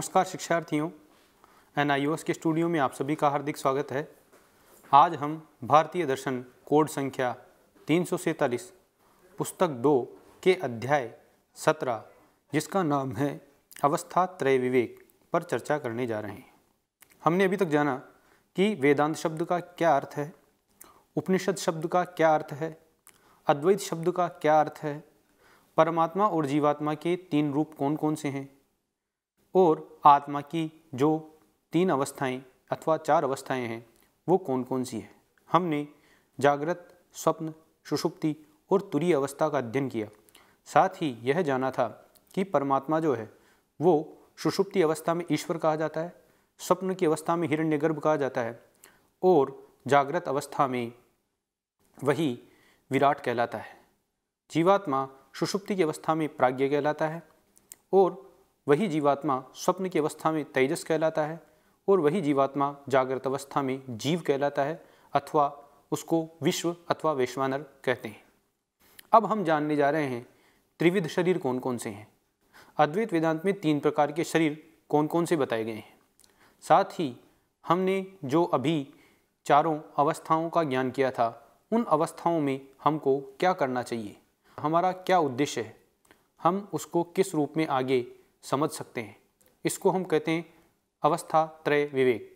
नमस्कार शिक्षार्थियों एन आई के स्टूडियो में आप सभी का हार्दिक स्वागत है आज हम भारतीय दर्शन कोड संख्या तीन पुस्तक दो के अध्याय सत्रह जिसका नाम है अवस्था त्रय विवेक पर चर्चा करने जा रहे हैं हमने अभी तक जाना कि वेदांत शब्द का क्या अर्थ है उपनिषद शब्द का क्या अर्थ है अद्वैत शब्द का क्या अर्थ है परमात्मा और जीवात्मा के तीन रूप कौन कौन से हैं और आत्मा की जो तीन अवस्थाएं अथवा चार अवस्थाएं हैं वो कौन कौन सी हैं हमने जागृत स्वप्न सुषुप्ति और तुरी अवस्था का अध्ययन किया साथ ही यह जाना था कि परमात्मा जो है वो सुषुप्ति अवस्था में ईश्वर कहा जाता है स्वप्न की अवस्था में हिरण्यगर्भ कहा जाता है और जागृत अवस्था में वही विराट कहलाता है जीवात्मा सुषुप्ति की अवस्था में प्राज्ञ कहलाता है और वही जीवात्मा स्वप्न की अवस्था में तेजस कहलाता है और वही जीवात्मा जागृत अवस्था में जीव कहलाता है अथवा उसको विश्व अथवा वैश्वानर कहते हैं अब हम जानने जा रहे हैं त्रिविध शरीर कौन कौन से हैं अद्वैत वेदांत में तीन प्रकार के शरीर कौन कौन से बताए गए हैं साथ ही हमने जो अभी चारों अवस्थाओं का ज्ञान किया था उन अवस्थाओं में हमको क्या करना चाहिए हमारा क्या उद्देश्य है हम उसको किस रूप में आगे समझ सकते हैं इसको हम कहते हैं अवस्था त्रय विवेक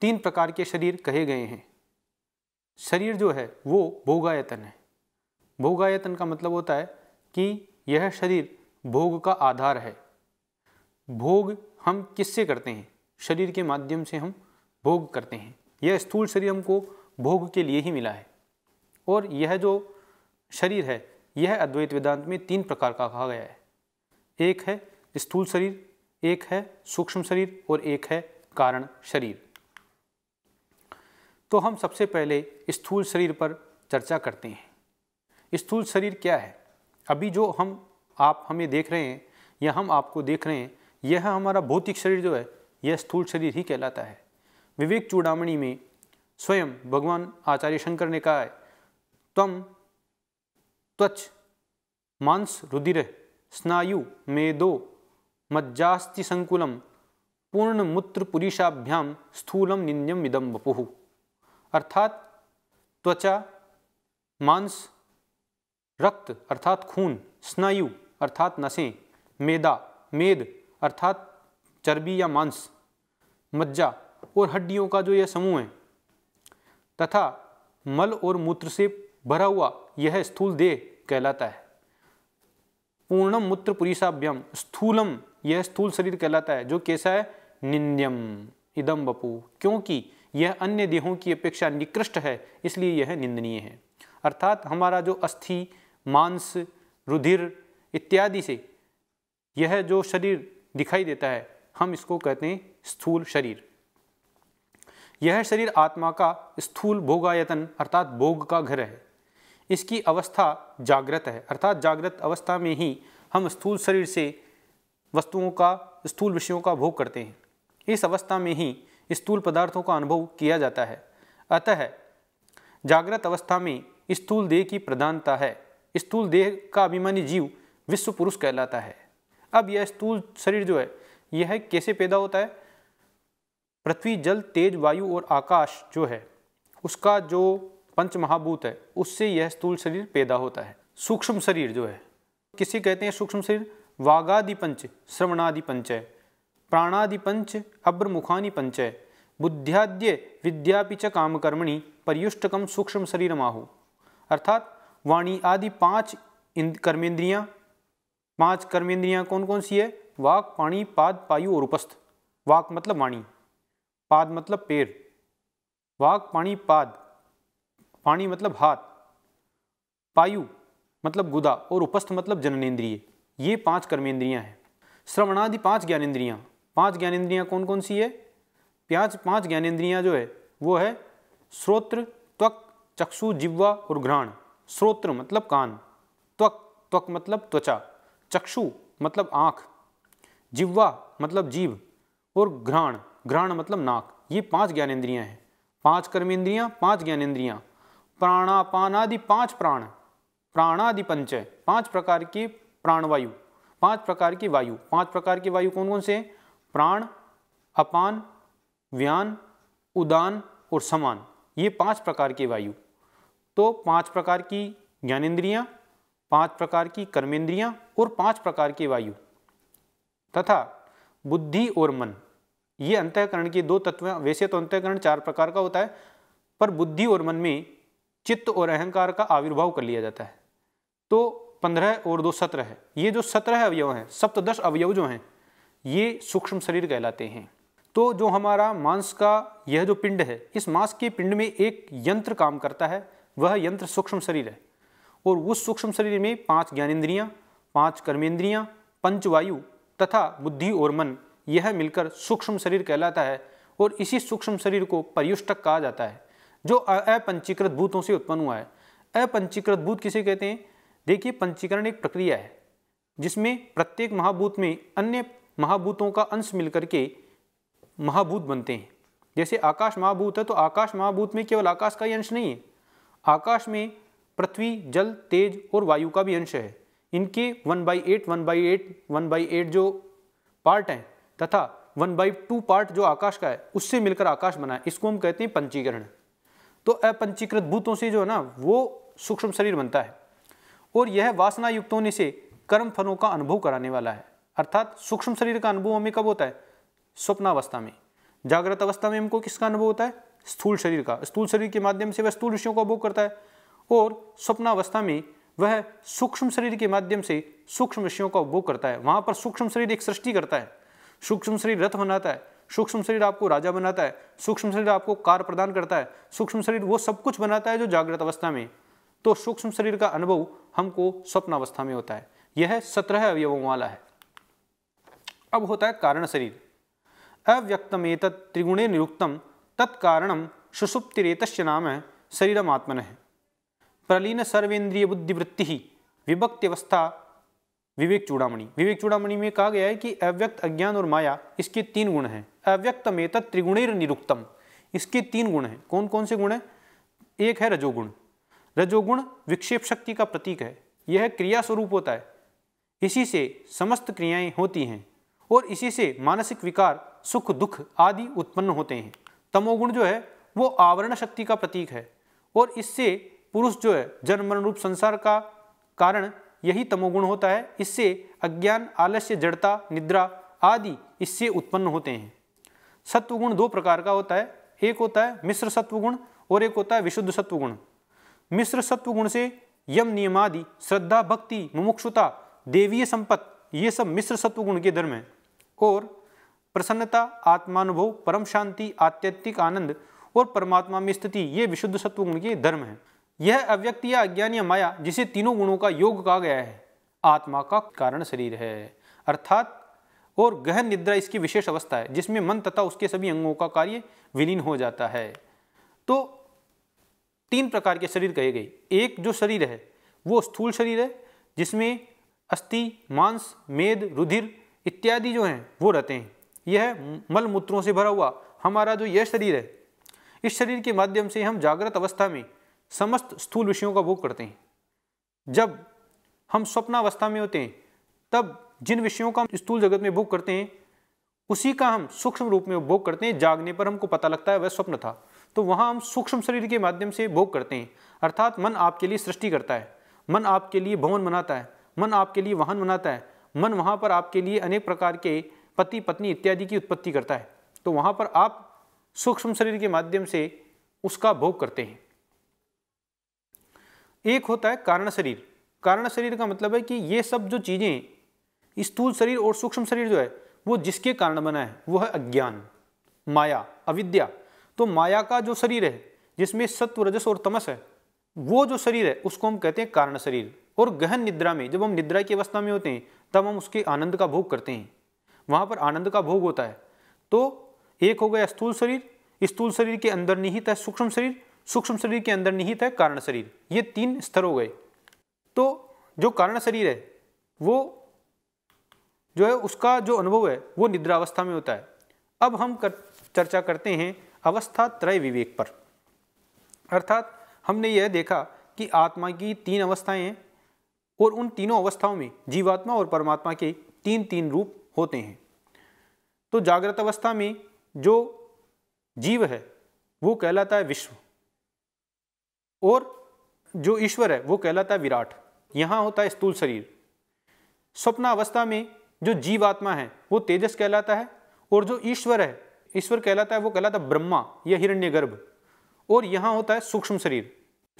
तीन प्रकार के शरीर कहे गए हैं शरीर जो है वो भोगायतन है भोगायतन का मतलब होता है कि यह शरीर भोग का आधार है भोग हम किससे करते हैं शरीर के माध्यम से हम भोग करते हैं यह स्थूल शरीर हमको भोग के लिए ही मिला है और यह जो शरीर है यह अद्वैत वेदांत में तीन प्रकार का कहा गया है एक है स्थूल शरीर एक है सूक्ष्म शरीर और एक है कारण शरीर तो हम सबसे पहले स्थूल शरीर पर चर्चा करते हैं स्थूल शरीर क्या है अभी जो हम आप हमें देख रहे हैं या हम आपको देख रहे हैं यह हमारा भौतिक शरीर जो है यह स्थूल शरीर ही कहलाता है विवेक चूड़ामणि में स्वयं भगवान आचार्य शंकर ने कहा है तम त्वच मांस रुधिर स्नायु मेदो मज्जास्ति संकुलम मूत्र पुरुषाभ्याम स्थूलम निन्यम इदम वपुः अर्थात त्वचा मांस रक्त अर्थात खून स्नायु अर्थात नसें मेदा मेद अर्थात चर्बी या मांस मज्जा और हड्डियों का जो यह समूह है तथा मल और मूत्र से भरा हुआ यह स्थूल देह कहलाता है पूर्णम मूत्र पुरुषाभ्यम स्थूलम यह स्थूल शरीर कहलाता है जो कैसा है निंदम इदम बपु क्योंकि यह अन्य देहों की अपेक्षा निकृष्ट है इसलिए यह निंदनीय है अर्थात हमारा जो अस्थि मांस रुधिर इत्यादि से यह जो शरीर दिखाई देता है हम इसको कहते हैं स्थूल शरीर यह शरीर आत्मा का स्थूल भोगायतन अर्थात भोग का घर है इसकी अवस्था जागृत है अर्थात जागृत अवस्था में ही हम स्थूल शरीर से वस्तुओं का स्थूल विषयों का भोग करते हैं इस अवस्था में ही स्थूल पदार्थों का अनुभव किया जाता है अतः जागृत अवस्था में स्थूल देह की प्रधानता है स्थूल देह का अभिमानी जीव विश्व पुरुष कहलाता है अब यह स्थूल शरीर जो है यह कैसे पैदा होता है पृथ्वी जल तेज वायु और आकाश जो है उसका जो पंच महाभूत है उससे यह स्थूल शरीर पैदा होता है सूक्ष्म शरीर जो है किसे कहते हैं सूक्ष्म शरीर वागादिपंच श्रवणादिपंच है प्राणादिपंच पंच है बुद्ध्याद्य विद्यापि च कामकर्मणि पर्युष्टकम सूक्ष्म शरीर आहु अर्थात वाणी आदि पांच कर्मेंद्रियां पांच कर्मेंद्रियां कौन कौन सी है वाक पाणी पाद पायु और उपस्थ वाक मतलब वाणी पाद मतलब पैर वाक पाणी पाद पाणी मतलब हाथ पायु मतलब गुदा और उपस्थ मतलब जननेन्द्रिय ये पांच कर्मेंद्रियां हैं श्रवणादि पांच ज्ञानेन्द्रियां पांच ज्ञानेन्द्रियां कौन कौन सी है प्याज पांच ज्ञानेन्द्रियां जो है वो है श्रोत्र त्वक चक्षु जिब्वा और घ्राण श्रोत्र मतलब कान त्वक त्वक मतलब त्वचा चक्षु मतलब आँख जिब्वा मतलब जीव और घ्राण घ्राण मतलब नाक ये पांच ज्ञानेन्द्रियां हैं पांच कर्मेंद्रियां पांच ज्ञानेन्द्रियां प्राणापानादि पांच प्राण प्राणादि पंच पांच प्रकार के प्राणवायु पांच प्रकार की वायु पांच प्रकार की वायु कौन कौन से हैं प्राण अपान व्यान उदान और समान ये पांच प्रकार की वायु तो पांच प्रकार की ज्ञानेन्द्रियाँ पांच प्रकार की कर्मेंद्रियाँ और पांच प्रकार की वायु तथा बुद्धि और मन ये अंतःकरण के दो तत्व हैं वैसे तो अंतःकरण चार प्रकार का होता है पर बुद्धि और मन में चित्त और अहंकार का आविर्भाव कर लिया जाता है तो पंद्रह और दो सत्रह है ये जो सत्रह अवयव हैं सप्तश अवयव जो हैं ये सूक्ष्म शरीर कहलाते हैं तो जो हमारा मांस का यह जो पिंड है इस मांस के पिंड में एक यंत्र काम करता है वह यंत्र सूक्ष्म शरीर है और उस सूक्ष्म शरीर में पांच ज्ञानेन्द्रियाँ पांच कर्मेंद्रियाँ पंचवायु तथा बुद्धि और मन यह मिलकर सूक्ष्म शरीर कहलाता है और इसी सूक्ष्म शरीर को पर्युष्टक कहा जाता है जो अपंचीकृत भूतों से उत्पन्न हुआ है अपंचीकृत भूत किसे कहते हैं देखिए पंचीकरण एक प्रक्रिया है जिसमें प्रत्येक महाभूत में अन्य महाभूतों का अंश मिलकर के महाभूत बनते हैं जैसे आकाश महाभूत है तो आकाश महाभूत में केवल आकाश का ही अंश नहीं है आकाश में पृथ्वी जल तेज और वायु का भी अंश है इनके one by eight one by eight one by eight जो पार्ट हैं तथा वन बाई टू पार्ट जो आकाश का है उससे मिलकर आकाश बना है इसको हम कहते हैं पंचीकरण तो अपंचीकृत भूतों से जो है ना वो सूक्ष्म शरीर बनता है और यह वासना युक्त होने से कर्म फलों का अनुभव कराने वाला है अर्थात सूक्ष्म शरीर का अनुभव हमें कब होता है स्वप्नावस्था में जागृत अवस्था में हमको किसका अनुभव होता है स्थूल शरीर का स्थूल शरीर के माध्यम से वह स्थूल विषयों का उपभोग करता है और स्वप्नावस्था में वह सूक्ष्म शरीर के माध्यम से सूक्ष्म विषयों का उपभोग करता है वहां पर सूक्ष्म शरीर एक सृष्टि करता है सूक्ष्म शरीर रथ बनाता है सूक्ष्म शरीर आपको राजा बनाता है सूक्ष्म शरीर आपको कार प्रदान करता है सूक्ष्म शरीर वो सब कुछ बनाता है जो जागृत अवस्था में तो सूक्ष्म शरीर का अनुभव हमको स्वप्न अवस्था में होता है यह सत्रह अवयवों वाला है अब होता है कारण शरीर अव्यक्तमेत त्रिगुणे निरुक्तम तत्कारणम सुसुप्तिरेत नाम शरीरम आत्मन है प्रलीन सर्वेंद्रिय बुद्धिवृत्ति ही अवस्था विवेक चूड़ामणि विवेक चूड़ामणि में कहा गया है कि अव्यक्त अज्ञान और माया इसके तीन गुण हैं अव्यक्तमेत त्रिगुणेर निरुक्तम इसके तीन गुण हैं कौन कौन से गुण हैं एक है रजोगुण रजोगुण विक्षेप शक्ति का प्रतीक है यह क्रिया स्वरूप होता है इसी से समस्त क्रियाएं होती हैं और इसी से मानसिक विकार सुख दुख आदि उत्पन्न होते हैं तमोगुण जो है वो आवरण शक्ति का प्रतीक है और इससे पुरुष जो है जन्म मरण रूप संसार का कारण यही तमोगुण होता है इससे अज्ञान आलस्य जड़ता निद्रा आदि इससे उत्पन्न होते हैं सत्वगुण दो प्रकार का होता है एक होता है मिश्र सत्वगुण और एक होता है विशुद्ध सत्वगुण मिश्र सत्व गुण से यम नियमादि श्रद्धा भक्ति मुमुक्षुता देवीय संपत्त ये सब मिश्र सत्व गुण के धर्म हैं और प्रसन्नता आत्मानुभव परम शांति आत्यत्तिक आनंद और परमात्मा में स्थिति ये विशुद्ध सत्व गुण के धर्म हैं यह अव्यक्ति या अज्ञान या माया जिसे तीनों गुणों का योग कहा गया है आत्मा का कारण शरीर है अर्थात और गहन निद्रा इसकी विशेष अवस्था है जिसमें मन तथा उसके सभी अंगों का कार्य विलीन हो जाता है तो तीन प्रकार के शरीर कहे गए एक जो शरीर है वो स्थूल शरीर है जिसमें अस्थि मांस मेद रुधिर इत्यादि जो हैं वो रहते हैं यह मल मूत्रों से भरा हुआ हमारा जो यह शरीर है इस शरीर के माध्यम से हम जागृत अवस्था में समस्त स्थूल विषयों का भोग करते हैं जब हम स्वप्नावस्था में होते हैं तब जिन विषयों का हम स्थूल जगत में भोग करते हैं उसी का हम सूक्ष्म रूप में उपभोग करते हैं जागने पर हमको पता लगता है वह स्वप्न था तो वहाँ हम सूक्ष्म शरीर के माध्यम से भोग करते हैं अर्थात मन आपके लिए सृष्टि करता है मन आपके लिए भवन बनाता है मन आपके लिए वाहन बनाता है मन वहाँ पर आपके लिए अनेक प्रकार के पति पत्नी इत्यादि की उत्पत्ति करता है तो वहाँ पर आप सूक्ष्म शरीर के माध्यम से उसका भोग करते हैं एक होता है कारण शरीर कारण शरीर का मतलब है कि ये सब जो चीज़ें स्थूल शरीर और सूक्ष्म शरीर जो है वो जिसके कारण बना है वो है अज्ञान माया अविद्या तो माया का जो शरीर है जिसमें सत्व रजस और तमस है वो जो शरीर है उसको हम कहते हैं कारण शरीर और गहन निद्रा में जब हम निद्रा की अवस्था में होते हैं तब हम उसके आनंद का भोग करते हैं वहाँ पर आनंद का भोग होता है तो एक हो गया स्थूल शरीर स्थूल शरीर के अंदर निहित है सूक्ष्म शरीर सूक्ष्म शरीर के अंदर निहित है कारण शरीर ये तीन स्तर हो गए तो जो कारण शरीर है वो जो है उसका जो अनुभव है वो निद्रावस्था में होता है अब हम कर, चर्चा करते हैं अवस्था त्रय विवेक पर अर्थात हमने यह देखा कि आत्मा की तीन अवस्थाएं हैं और उन तीनों अवस्थाओं में जीवात्मा और परमात्मा के तीन तीन रूप होते हैं तो जागृत अवस्था में जो जीव है वो कहलाता है विश्व और जो ईश्वर है वो कहलाता है विराट यहाँ होता है स्थूल शरीर स्वप्न अवस्था में जो जीवात्मा है वो तेजस कहलाता है और जो ईश्वर है ईश्वर कहलाता है वो कहलाता है ब्रह्मा या हिरण्य गर्भ और यहाँ होता है सूक्ष्म शरीर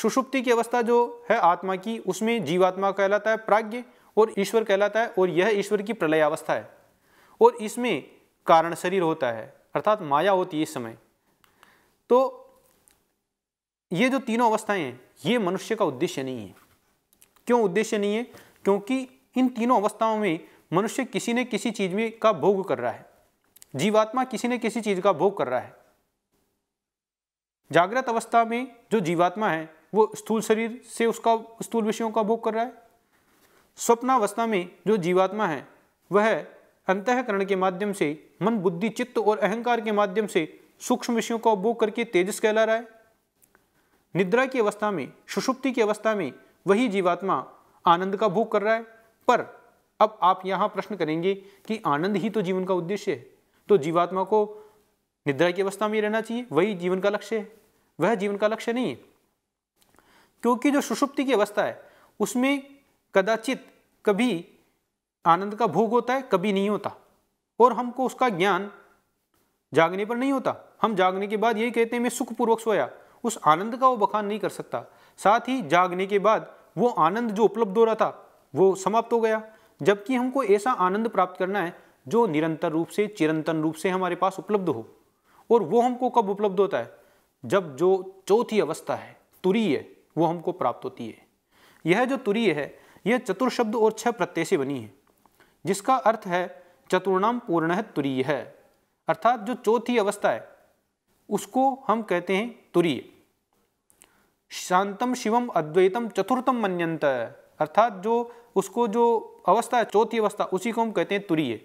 सुषुप्ति की अवस्था जो है आत्मा की उसमें जीवात्मा कहलाता है प्राग्ञ और ईश्वर कहलाता है और यह ईश्वर की प्रलय अवस्था है और इसमें कारण शरीर होता है अर्थात माया होती है इस समय तो ये जो तीनों अवस्थाएं हैं ये मनुष्य का उद्देश्य नहीं है क्यों उद्देश्य नहीं है क्योंकि इन तीनों अवस्थाओं में मनुष्य किसी न किसी चीज़ में का भोग कर रहा है जीवात्मा किसी न किसी चीज़ का भोग कर रहा है जागृत अवस्था में जो जीवात्मा है वो स्थूल शरीर से उसका स्थूल विषयों का भोग कर रहा है स्वप्नावस्था में जो जीवात्मा है वह अंतकरण के माध्यम से मन बुद्धि चित्त और अहंकार के माध्यम से सूक्ष्म विषयों का उपभोग करके तेजस कहला रहा है निद्रा की अवस्था में सुषुप्ति की अवस्था में वही जीवात्मा आनंद का भोग कर रहा है पर अब आप यहाँ प्रश्न करेंगे कि आनंद ही तो जीवन का उद्देश्य है तो जीवात्मा को निद्रा की अवस्था में रहना चाहिए वही जीवन का लक्ष्य है वह जीवन का लक्ष्य नहीं है क्योंकि जो सुषुप्ति की अवस्था है उसमें कदाचित कभी आनंद का भोग होता है कभी नहीं होता और हमको उसका ज्ञान जागने पर नहीं होता हम जागने के बाद यही कहते हैं मैं सुखपूर्वक सोया उस आनंद का वो बखान नहीं कर सकता साथ ही जागने के बाद वो आनंद जो उपलब्ध हो रहा था वो समाप्त हो गया जबकि हमको ऐसा आनंद प्राप्त करना है जो निरंतर रूप से चिरंतन रूप से हमारे पास उपलब्ध हो और वो हमको कब उपलब्ध होता है जब जो चौथी अवस्था है तुरीय वो हमको प्राप्त होती है यह जो तुरीय है यह चतुर्शब्द और छह प्रत्यय से बनी है जिसका अर्थ है चतुर्णाम पूर्ण है तुरीय है अर्थात जो चौथी अवस्था है उसको हम कहते हैं तुरीय शांतम शिवम अद्वैतम चतुर्थम मन्यंत अर्थात जो उसको जो अवस्था है चौथी अवस्था उसी को हम कहते हैं तुरीय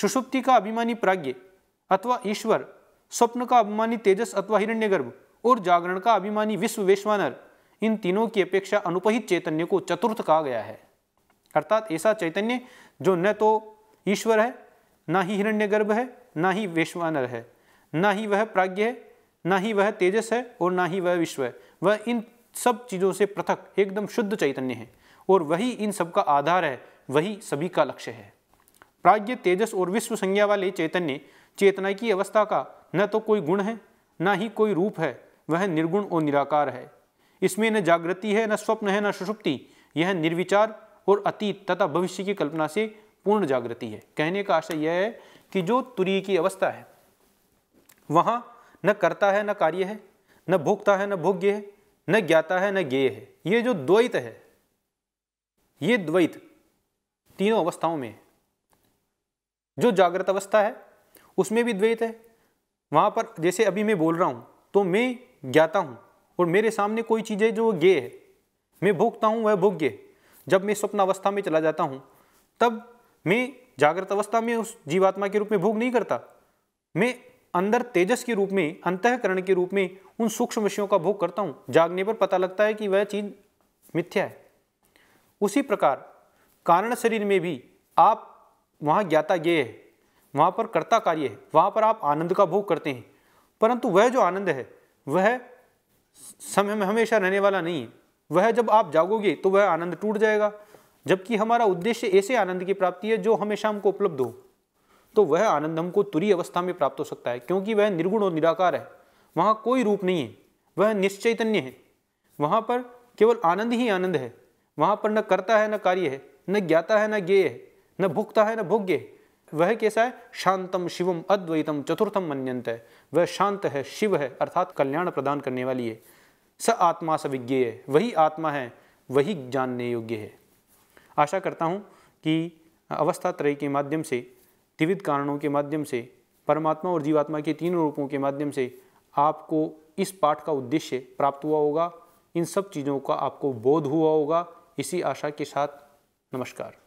सुषुप्ति का अभिमानी प्राज्ञ अथवा ईश्वर स्वप्न का अभिमानी तेजस अथवा हिरण्यगर्भ और जागरण का अभिमानी विश्व वेश्वानर इन तीनों की अपेक्षा अनुपहित चैतन्य को चतुर्थ कहा गया है अर्थात ऐसा चैतन्य जो न तो ईश्वर है ना ही हिरण्यगर्भ है ना ही वेश्वानर है ना ही वह प्राज्ञ है ना ही वह तेजस है और ना ही वह विश्व है वह इन सब चीज़ों से पृथक एकदम शुद्ध चैतन्य है और वही इन सबका आधार है वही सभी का लक्ष्य है प्राज्ञ तेजस और विश्व संज्ञा वाले चैतन्य चेतना की अवस्था का न तो कोई गुण है न ही कोई रूप है वह निर्गुण और निराकार है इसमें न जागृति है न स्वप्न है न सुषुप्ति यह निर्विचार और अतीत तथा भविष्य की कल्पना से पूर्ण जागृति है कहने का आशय यह है कि जो तुरी की अवस्था है वहाँ न करता है न कार्य है न भोगता है न भोग्य है न ज्ञाता है न ज्ञेय है ये जो द्वैत है ये द्वैत तीनों अवस्थाओं में है जो जागृत अवस्था है उसमें भी द्वैत है वहाँ पर जैसे अभी मैं बोल रहा हूँ तो मैं ज्ञाता हूँ और मेरे सामने कोई चीज़ है जो गे है मैं भोगता हूँ वह भोग्य जब मैं स्वप्न अवस्था में चला जाता हूँ तब मैं जागृत अवस्था में उस जीवात्मा के रूप में भोग नहीं करता मैं अंदर तेजस के रूप में अंतकरण के रूप में उन सूक्ष्म विषयों का भोग करता हूँ जागने पर पता लगता है कि वह चीज़ मिथ्या है उसी प्रकार कारण शरीर में भी आप वहाँ ज्ञाता ये है वहाँ पर कर्ता कार्य है वहाँ पर आप आनंद का भोग करते हैं परंतु वह जो आनंद है वह समय में हमेशा रहने वाला नहीं है वह जब आप जागोगे तो वह आनंद टूट जाएगा जबकि हमारा उद्देश्य ऐसे आनंद की प्राप्ति है जो हमेशा हमको उपलब्ध हो तो वह आनंद हमको तुरी अवस्था में प्राप्त हो सकता है क्योंकि वह निर्गुण और निराकार है वहाँ कोई रूप नहीं है वह निश्चैतन्य है वहाँ पर केवल आनंद ही आनंद है वहाँ पर न करता है न कार्य है न ज्ञाता है न ज्ञेय है न भुगता है न भोग्य वह कैसा है शांतम शिवम अद्वैतम चतुर्थम मन्यंत है वह शांत है शिव है अर्थात कल्याण प्रदान करने वाली है स आत्मा सविज्ञ है वही आत्मा है वही जानने योग्य है आशा करता हूँ कि अवस्था त्रय के माध्यम से त्रिविध कारणों के माध्यम से परमात्मा और जीवात्मा के तीनों रूपों के माध्यम से आपको इस पाठ का उद्देश्य प्राप्त हुआ होगा इन सब चीज़ों का आपको बोध हुआ होगा इसी आशा के साथ नमस्कार